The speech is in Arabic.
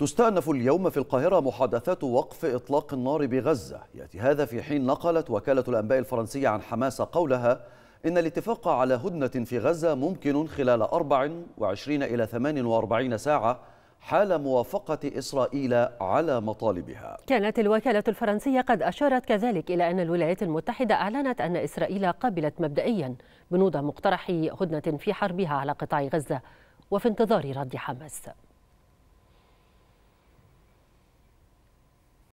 تستأنف اليوم في القاهرة محادثات وقف إطلاق النار بغزة يأتي هذا في حين نقلت وكالة الأنباء الفرنسية عن حماس قولها إن الاتفاق على هدنة في غزة ممكن خلال 24 إلى 48 ساعة حال موافقة إسرائيل على مطالبها كانت الوكالة الفرنسية قد أشارت كذلك إلى أن الولايات المتحدة أعلنت أن إسرائيل قبلت مبدئيا بنود مقترح هدنة في حربها على قطاع غزة وفي انتظار رد حماس